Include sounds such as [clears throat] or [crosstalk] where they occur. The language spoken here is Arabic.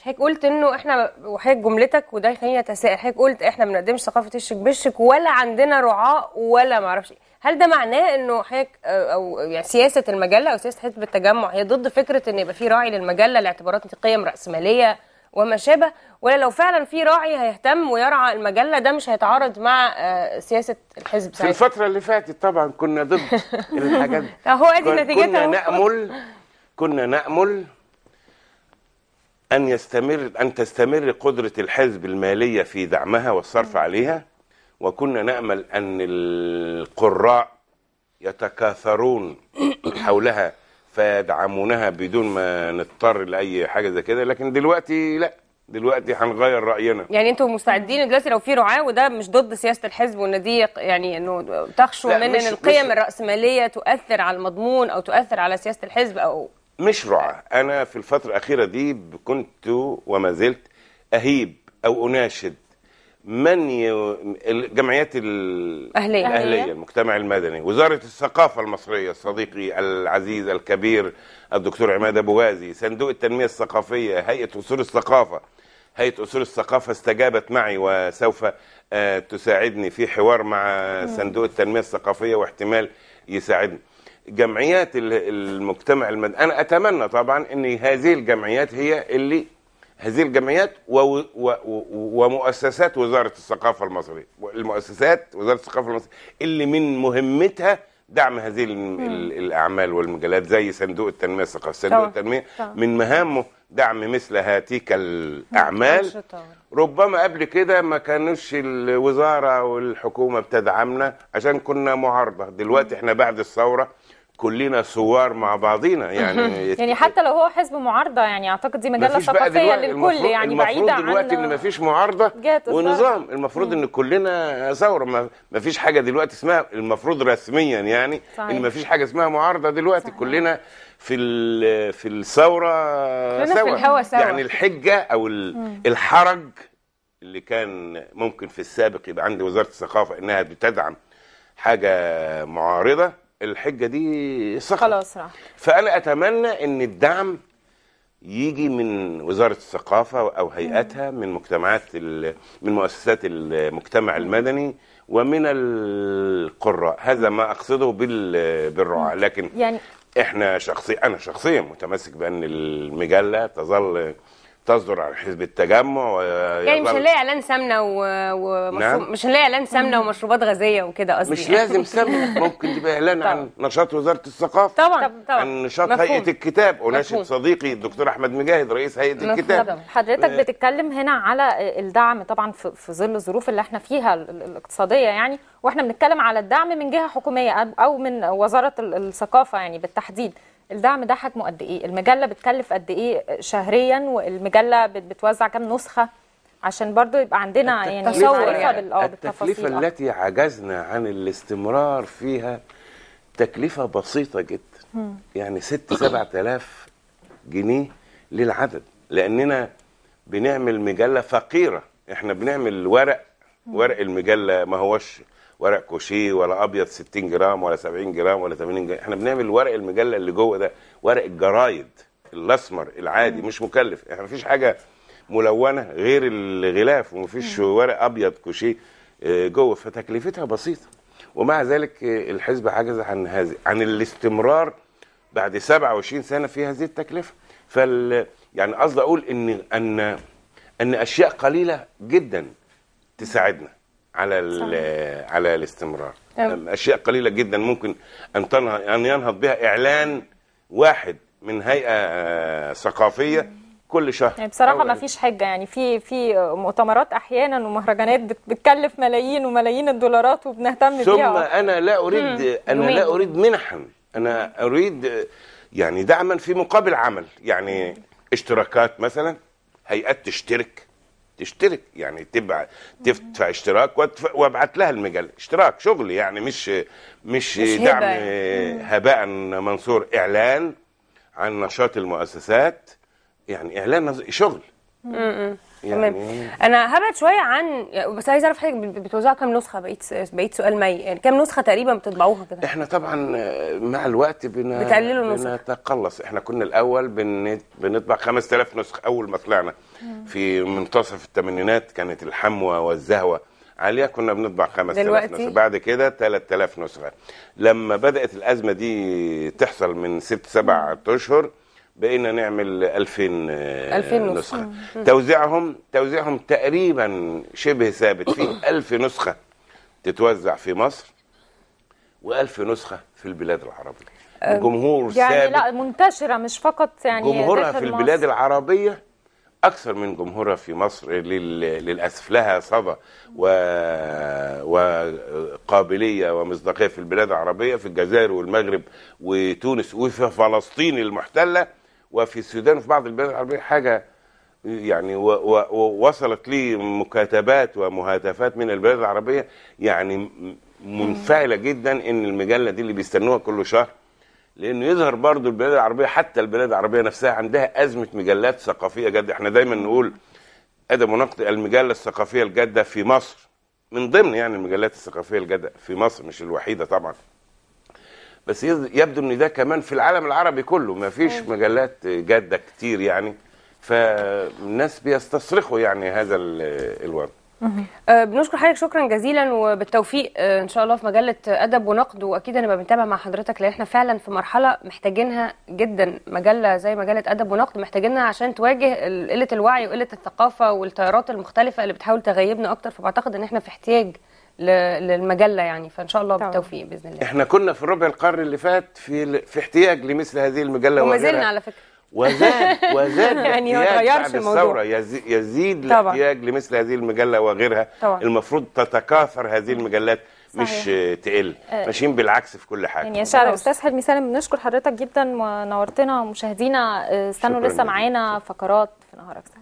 حضرتك قلت انه احنا وحضرتك جملتك وده يخليني اتساءل حضرتك قلت احنا ما بنقدمش ثقافه الشك بشك ولا عندنا رعاة ولا ما اعرفش إيه. هل ده معناه انه حضرتك او يعني سياسه المجله او سياسه حزب التجمع هي ضد فكره ان يبقى في راعي للمجله لاعتبارات قيم راسماليه وما شابه ولا لو فعلا في راعي هيهتم ويرعى المجله ده مش هيتعارض مع آه، سياسه الحزب ساعتها في الفتره اللي فاتت طبعا كنا ضد [laughs] الحاجات دي هو ادي نتيجتها كنا نامل كنا نامل أن يستمر أن تستمر قدرة الحزب المالية في دعمها والصرف عليها وكنا نأمل أن القراء يتكاثرون [coughs] حولها فيدعمونها بدون ما نضطر لأي حاجة زي كده لكن دلوقتي لا دلوقتي هنغير راينا يعني انتم مستعدين دلوقتي لو في رعاه وده مش ضد سياسه الحزب وان دي يعني انه تخشوا من ان القيم الراسماليه تؤثر على المضمون او تؤثر على سياسه الحزب او مش رعاة أنا في الفترة الأخيرة دي كنت وما زلت أهيب أو أناشد من ي... الجمعيات الأهلية. الأهلية المجتمع المدني وزارة الثقافة المصرية صديقي العزيز الكبير الدكتور عماد أبو غازي صندوق التنمية الثقافية هيئة أصول الثقافة هيئة أصول الثقافة استجابت معي وسوف آه، تساعدني في حوار مع صندوق التنمية الثقافية واحتمال يساعدني جمعيات المجتمع المدني انا اتمنى طبعا ان هذه الجمعيات هي اللي هذه الجمعيات ومؤسسات وزاره الثقافه المصريه المؤسسات وزاره الثقافه المصريه اللي من مهمتها دعم هذه الاعمال والمجالات زي صندوق التنميه الثقافيه صندوق التنميه من مهامه دعم مثل هاتيك الاعمال ربما قبل كده ما كانوش الوزاره والحكومه بتدعمنا عشان كنا معارضه دلوقتي احنا بعد الثوره كلنا ثوار مع بعضينا يعني يعني حتى لو هو حزب معارضه يعني اعتقد دي مجله ثقافيه للكل يعني بعيده عن المفروض دلوقتي ان مفيش معارضه ونظام المفروض ان كلنا ثوره مفيش حاجه دلوقتي اسمها المفروض رسميا يعني صحيح. ان مفيش حاجه اسمها معارضه دلوقتي صحيح. كلنا في في الثوره سوا. في سوا يعني الحجه او الحرج اللي كان ممكن في السابق يبقى عند وزاره الثقافه انها بتدعم حاجه معارضه الحجه دي سقطت خلاص راح فانا اتمنى ان الدعم يجي من وزاره الثقافه او هيئاتها من مجتمعات من مؤسسات المجتمع المدني ومن القراء هذا ما اقصده بالرعاة لكن يعني احنا شخصيا انا شخصيا متمسك بان المجله تظل تصدر عن حزب التجمع يعني مش هنلاقي اعلان سمنه و... ومشروب نعم؟ مش هنلاقي اعلان سمنه ومشروبات غازيه وكده قصدي مش لازم [laughs] سمنه ممكن تبقى اعلان عن نشاط وزاره الثقافه طبعا طبعا عن نشاط مفهوم. هيئه الكتاب اناشد صديقي الدكتور احمد مجاهد رئيس هيئه مفهوم. الكتاب طبعا. حضرتك آه. بتتكلم هنا على الدعم طبعا في ظل الظروف اللي احنا فيها الاقتصاديه يعني واحنا بنتكلم على الدعم من جهه حكوميه او من وزاره الثقافه يعني بالتحديد الدعم ده حجمه قد ايه المجله بتكلف قد ايه شهريا والمجله بتوزع كام نسخه عشان برضو يبقى عندنا يعني تصور يعني آه، التكلفه التي عجزنا عن الاستمرار فيها تكلفه بسيطه جدا يعني 6 7000 [clears throat] جنيه للعدد لاننا بنعمل مجله فقيره احنا بنعمل ورق ورق المجله ما هوش ورق كوشيه ولا ابيض 60 جرام ولا 70 جرام ولا 80 جرام احنا بنعمل ورق المجله اللي جوه ده ورق الجرايد الاسمر العادي مش مكلف احنا مفيش حاجه ملونه غير الغلاف ومفيش ورق ابيض كوشيه آه، جوه فتكلفتها بسيطه ومع ذلك آه، الحزب عجز عن هذه عن الاستمرار بعد 27 سنه في هذه التكلفه فال يعني قصدي اقول ان ان ان اشياء قليله جدا تساعدنا على صح. على الاستمرار أم. اشياء قليله جدا ممكن ان تنه... ان ينهض بها اعلان واحد من هيئه آه، ثقافيه كل شهر يعني بصراحه ما فيش حجه يعني في في مؤتمرات احيانا ومهرجانات بتكلف ملايين وملايين الدولارات وبنهتم بيها ثم انا لا اريد مم. انا لا اريد منحا انا اريد يعني دعما في مقابل عمل يعني اشتراكات مثلا هيئات تشترك تشترك يعني تبع تدفع اشتراك وابعت لها المجله اشتراك شغل يعني مش مش, مش دعم هباء منصور اعلان عن نشاط المؤسسات يعني اعلان شغل تمام يعني... انا هبعد شويه عن بس عايز اعرف حضرتك بتوزعوا كام نسخه بقيت بقيت سؤال مي يعني كام نسخه تقريبا بتطبعوها كده احنا طبعا مع الوقت بن... بتقللوا النسخ بنتقلص احنا كنا الاول بن... بنطبع 5000 نسخه اول ما طلعنا في منتصف الثمانينات كانت الحموه والزهوه عاليه كنا بنطبع 5000 نسخه بعد كده 3000 نسخه لما بدات الازمه دي تحصل من ست سبع اشهر بقينا نعمل 2000 2000 آه، نسخه توزيعهم توزيعهم تقريبا شبه ثابت في 1000 [coughs] نسخه تتوزع في مصر و1000 نسخه في البلاد العربيه جمهور يعني ثابت لا منتشره مش فقط يعني جمهورها في البلاد مصر. العربيه اكثر من جمهورها في مصر للاسف لها صدى و... وقابليه ومصداقيه في البلاد العربيه في الجزائر والمغرب وتونس وفي فلسطين المحتله وفي السودان وفي بعض البلاد العربية حاجة يعني ووصلت لي مكاتبات ومهاتفات من البلاد العربية يعني منفعلة جدا ان المجلة دي اللي بيستنوها كل شهر لانه يظهر برضو البلاد العربية حتى البلاد العربية نفسها عندها ازمة مجلات ثقافية جادة احنا دايما نقول ادب ونقد المجلة الثقافية الجادة في مصر من ضمن يعني المجلات الثقافية الجادة في مصر مش الوحيدة طبعا بس يبدو ان ده كمان في العالم العربي كله ما فيش مجلات جاده كتير يعني فالناس بيستصرخوا يعني هذا الوضع أه بنشكر حضرتك شكرا جزيلا وبالتوفيق آه، ان شاء الله في مجله ادب ونقد واكيد هنبقى بنتابع مع حضرتك لان احنا فعلا في مرحله محتاجينها جدا مجله زي مجله ادب ونقد محتاجينها عشان تواجه قله الوعي وقله الثقافه والتيارات المختلفه اللي بتحاول تغيبنا اكتر فبعتقد ان احنا في احتياج للمجله يعني فان شاء الله طبعا. بالتوفيق باذن الله احنا كنا في الربع القرن اللي فات في في احتياج لمثل هذه المجله وما زلنا على فكره وزاد وزاد [laughs] يعني ما تغيرش الموضوع يزيد, الاحتياج لمثل هذه المجله وغيرها طبعا. المفروض تتكاثر هذه المجلات صحيح. مش تقل آه. ماشيين بالعكس في كل حاجه يعني يا شاعر استاذ حلمي سالم بنشكر حضرتك جدا ونورتنا مشاهدينا آه، استنوا لسه معانا فقرات في نهارك